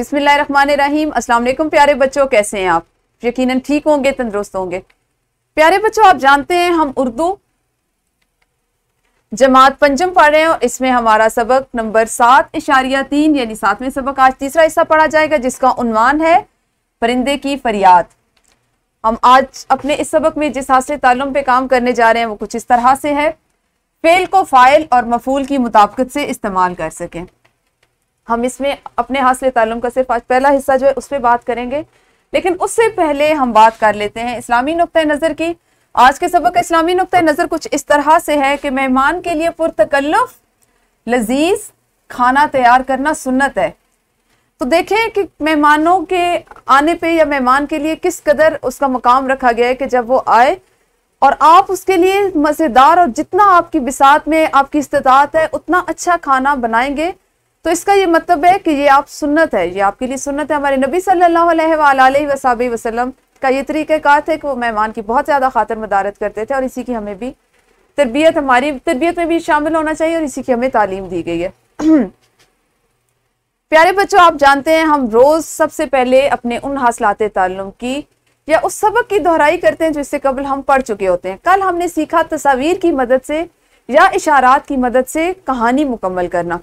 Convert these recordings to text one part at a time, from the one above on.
अस्सलाम वालेकुम प्यारे बच्चों कैसे हैं आप यकीनन ठीक होंगे तंदुरुस्त होंगे प्यारे बच्चों आप जानते हैं हम उर्दू जमात पंचम पढ़ रहे हैं और इसमें हमारा सबक नंबर सात इशारिया तीन यानी सातवें सबक आज तीसरा हिस्सा पढ़ा जाएगा जिसका उन्वान है परिंदे की फरियाद हम आज अपने इस सबक में जिस हासिल तालुम पे काम करने जा रहे हैं वो कुछ इस तरह से है फेल को फाइल और मफूल की मुताबकत से इस्तेमाल कर सकें हम इसमें अपने हासिल तालुम का सिर्फ आज पहला हिस्सा जो है उस पर बात करेंगे लेकिन उससे पहले हम बात कर लेते हैं इस्लामी नुक़ नज़र की आज के सबक इस्लामी नुक़ नज़र कुछ इस तरह से है कि मेहमान के लिए पुरतकल्लफ लजीज खाना तैयार करना सुन्नत है तो देखें कि मेहमानों के आने पे या मेहमान के लिए किस कदर उसका मकाम रखा गया है कि जब वो आए और आप उसके लिए मज़ेदार और जितना आपकी बिसात में आपकी इस्तात है उतना अच्छा खाना बनाएंगे तो इसका ये मतलब है कि ये आप सुन्नत है ये आपके लिए सुन्नत है हमारे नबी सल्लल्लाहु अलैहि वसाब वसलम का ये तरीक़ार थे कि वो मेहमान की बहुत ज़्यादा खातर मदारत करते थे और इसी की हमें भी तरबियत हमारी तरबियत में भी शामिल होना चाहिए और इसी की हमें तालीम दी गई है प्यारे बच्चों आप जानते हैं हम रोज़ सबसे पहले अपने उन हासिलते तालुम की या उस सबक की दोहराई करते हैं जो इससे कबल हम पढ़ चुके होते हैं कल हमने सीखा तस्वीर की मदद से या इशारात की मदद से कहानी मुकम्मल करना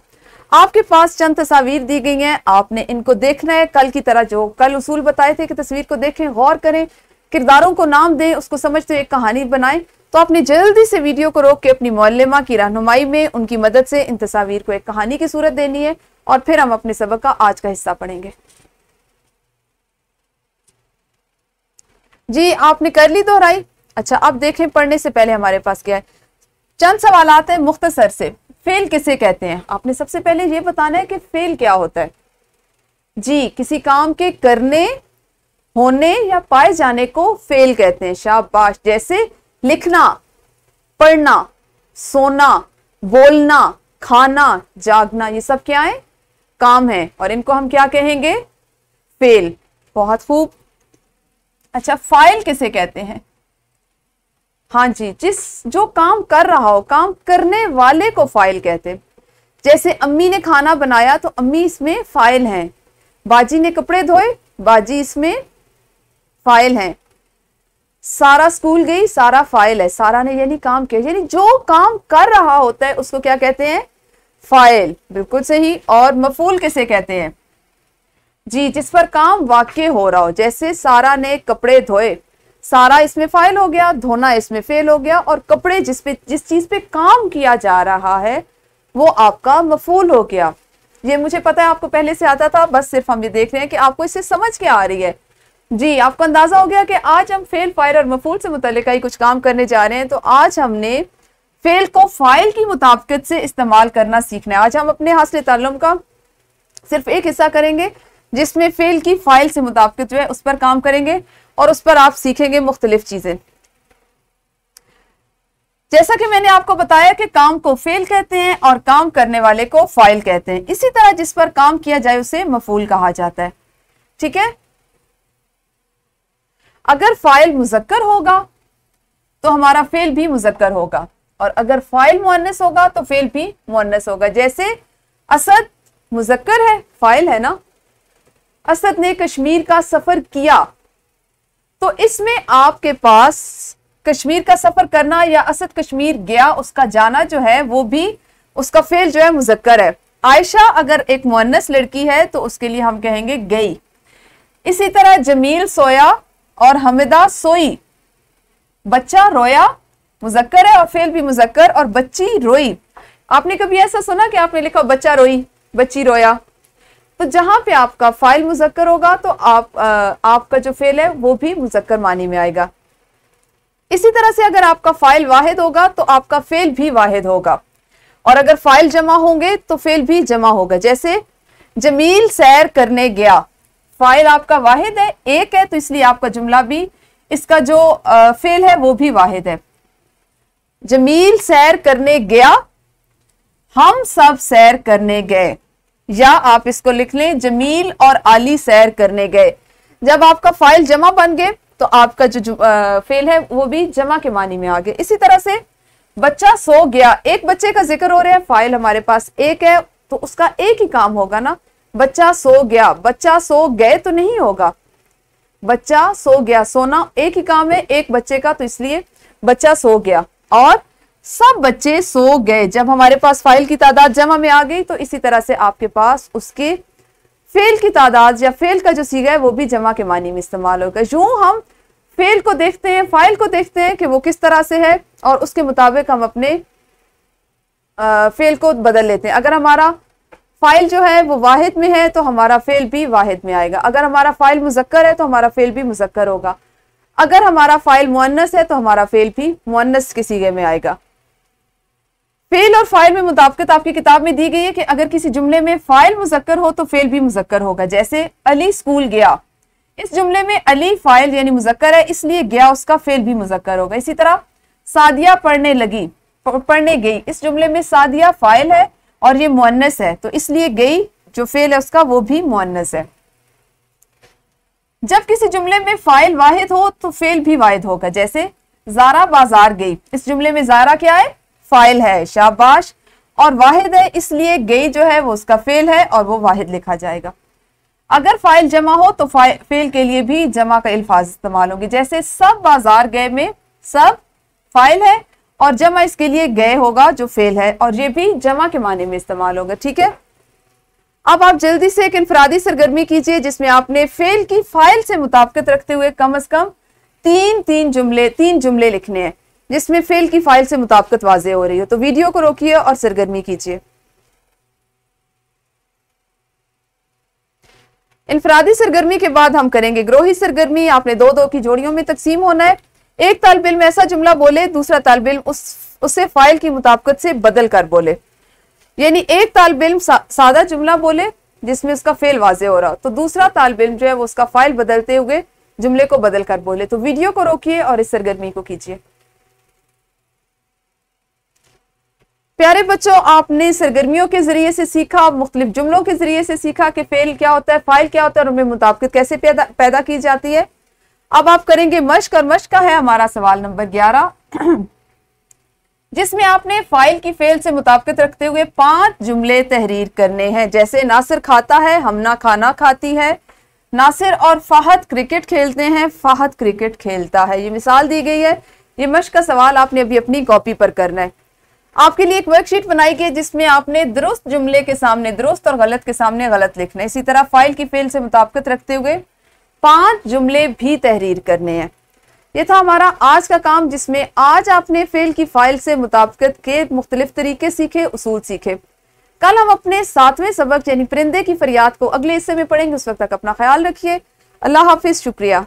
आपके पास चंद तस्वीर दी गई हैं आपने इनको देखना है कल की तरह जो कल उसूल बताए थे कि तस्वीर को देखें गौर करें किरदारों को नाम दें उसको समझते हुए कहानी बनाएं तो आपने जल्दी से वीडियो को रोक के अपनी मौलमा की रहनुमाई में उनकी मदद से इन तस्वीर को एक कहानी की सूरत देनी है और फिर हम अपने सबक का आज का हिस्सा पढ़ेंगे जी आपने कर ली दोहराई अच्छा अब देखें पढ़ने से पहले हमारे पास क्या है चंद सवाल हैं मुख्तसर से फेल किसे कहते हैं आपने सबसे पहले ये बताना है कि फेल क्या होता है जी किसी काम के करने होने या पाए जाने को फेल कहते हैं शाबाश जैसे लिखना पढ़ना सोना बोलना खाना जागना ये सब क्या है काम है और इनको हम क्या कहेंगे फेल बहुत खूब अच्छा फाइल किसे कहते हैं हाँ जी जिस जो काम कर रहा हो काम करने वाले को फाइल कहते जैसे अम्मी ने खाना बनाया तो अम्मी इसमें फाइल हैं बाजी ने कपड़े धोए बाजी इसमें फाइल हैं सारा स्कूल गई सारा फाइल है सारा ने यानी काम किया यानी जो काम कर रहा होता है उसको क्या कहते हैं फाइल बिल्कुल सही और मफूल किसे कहते हैं जी जिस पर काम वाक्य हो रहा हो जैसे सारा ने कपड़े धोए सारा इसमें फाइल हो गया धोना इसमें फेल हो गया और कपड़े जिस पे जिस चीज पे काम किया जा रहा है वो आपका मफूल हो गया ये मुझे पता है आपको पहले से आता था बस सिर्फ हम ये देख रहे हैं कि आपको इससे समझ के आ रही है जी आपको अंदाजा हो गया कि आज हम फेल फाइल और मफूल से मुतल ही कुछ काम करने जा रहे हैं तो आज हमने फेल को फाइल की मुताबिकत से इस्तेमाल करना सीखना है आज हम अपने हासिल तलम का सिर्फ एक हिस्सा करेंगे जिसमें फेल की फाइल से मुताबिक जो है उस पर काम करेंगे और उस पर आप सीखेंगे मुख्तलिफ चीजें जैसा कि मैंने आपको बताया कि काम को फेल कहते हैं और काम करने वाले को फाइल कहते हैं इसी तरह जिस पर काम किया जाए उसे मफूल कहा जाता है ठीक है अगर फाइल मुजक्कर होगा तो हमारा फेल भी मुजक्कर होगा और अगर फाइल मुअन्नस होगा तो फेल भी मुअन्नस होगा जैसे असद मुजक्कर है फाइल है ना असद ने कश्मीर का सफर किया तो इसमें आपके पास कश्मीर का सफर करना या असद कश्मीर गया उसका जाना जो है वो भी उसका फेल जो है मुजक्कर है आयशा अगर एक मुन्नस लड़की है तो उसके लिए हम कहेंगे गई इसी तरह जमील सोया और हमिदा सोई बच्चा रोया मुजक्कर है और फेल भी मुजक्कर और बच्ची रोई आपने कभी ऐसा सुना कि आपने लिखा बच्चा रोई बच्ची रोया तो जहां पे आपका फाइल मुजक्कर होगा तो आप आ, आपका जो फेल है वो भी मुजक्कर मानी में आएगा इसी तरह से अगर आपका फाइल वाहिद होगा तो आपका फेल भी वाहिद होगा और अगर फाइल जमा होंगे तो फेल भी जमा होगा जैसे जमील सैर करने गया फाइल आपका वाहिद है एक है तो इसलिए आपका जुमला भी इसका जो आ, फेल है वो भी वाहिद है जमील सैर करने गया हम सब सैर करने गए या आप इसको लिख लें जमील और आली सैर करने गए जब आपका फाइल जमा बन गए तो आपका जो आ, फेल है वो भी जमा के मानी में आ गए इसी तरह से बच्चा सो गया एक बच्चे का जिक्र हो रहा है फाइल हमारे पास एक है तो उसका एक ही काम होगा ना बच्चा सो गया बच्चा सो गए तो नहीं होगा बच्चा सो गया सोना एक ही काम है एक बच्चे का तो इसलिए बच्चा सो गया और सब बच्चे सो गए जब हमारे पास फाइल की तादाद जमा में आ गई तो इसी तरह से आपके पास उसके फेल की तादाद या फेल का जो सीगा है वो भी जमा के मानी में इस्तेमाल होगा यूं हम फेल को देखते हैं फाइल को देखते हैं कि वो किस तरह से है और उसके मुताबिक हम अपने आ, फेल को बदल लेते हैं अगर हमारा फाइल जो है वो वाहिद में है तो हमारा फेल भी वाहिद में आएगा अगर हमारा फाइल मुजक्कर है तो हमारा फेल भी मुजक्कर होगा अगर हमारा फाइल मुअन्नस है तो हमारा फेल भी मुअन्नस के सीगे में आएगा फेल और फाइल में मुताबकत आपकी किताब में दी गई है कि अगर किसी जुमले में फाइल मुजक्कर हो तो फेल भी मुजक्कर होगा जैसे अली स्कूल गया इस जुमले में अली फाइल यानी मुजक्कर है इसलिए गया उसका फेल भी मुजक्कर होगा इसी तरह सादिया पढ़ने लगी पढ़ने गई इस जुमले में सादिया फाइल है और ये मुअन्नस है तो इसलिए गई जो फेल है उसका वो भी मुअन्नस है जब किसी जुमले में फाइल वाहिद हो तो फेल भी वाहिद होगा जैसे जारा बाजार गई इस जुमले में जारा क्या है फाइल है शाबाश और वाहिद है इसलिए गई जो है वो उसका फेल है और वो वाहिद लिखा जाएगा अगर फाइल जमा हो तो फेल के लिए भी जमा का अल्फाज इस्तेमाल होंगे जैसे सब बाजार गए में सब फाइल है और जमा इसके लिए गए होगा जो फेल है और ये भी जमा के माने में इस्तेमाल होगा ठीक है अब आप जल्दी से एक इनफरादी सरगर्मी कीजिए जिसमें आपने फेल की फाइल से मुताबकत रखते हुए कम अज कम तीन तीन जुमले तीन जुमले लिखने हैं जिसमें फेल की फाइल से मुताबकत वाजे हो रही हो तो वीडियो को रोकिए और सरगर्मी कीजिए इनफरादी सरगर्मी के बाद हम करेंगे ग्रोही सरगर्मी आपने दो दो की जोड़ियों में तकसीम होना है एक तालब इम ऐसा जुमला बोले दूसरा तालब इम उस उससे फाइल की मुताबकत से बदल कर बोले यानी एक तालब इम सा, सादा जुमला बोले जिसमें उसका फेल वाजे हो रहा हो तो दूसरा तालब इम जो है वो उसका फाइल बदलते हुए जुमले को बदल कर बोले तो वीडियो को रोकिए और इस सरगर्मी को कीजिए प्यारे बच्चों आपने सरगर्मियों के जरिए से सीखा मुख्तलिफ जुमलों के जरिए से सीखा कि फेल क्या होता है फाइल क्या होता है और उनमें मुताबिक कैसे पैदा पैदा की जाती है अब आप करेंगे मश्क और मश्क का है हमारा सवाल नंबर ग्यारह जिसमें आपने फाइल की फेल से मुताबिक रखते हुए पांच जुमले तहरीर करने हैं जैसे नासिर खाता है हमना खाना खाती है नासिर और फाहत क्रिकेट खेलते हैं फाहत क्रिकेट खेलता है ये मिसाल दी गई है ये मश्क का सवाल आपने अभी अपनी कॉपी पर करना है आपके लिए एक वर्कशीट बनाई गई जिसमें आपने दुरुस्त जुमले के सामने दुरुस्त और गलत के सामने गलत लिखना है इसी तरह फाइल की फेल से मुताबकत रखते हुए पांच जुमले भी तहरीर करने हैं ये था हमारा आज का काम जिसमें आज आपने फेल की फाइल से मुताबकत के मुख्तलिफ तरीके सीखे उसूल सीखे कल हम अपने सातवें सबक यानी परिंदे की फरियाद को अगले हिस्से में पढ़ेंगे उस वक्त तक अपना ख्याल रखिए अल्लाह हाफिज शुक्रिया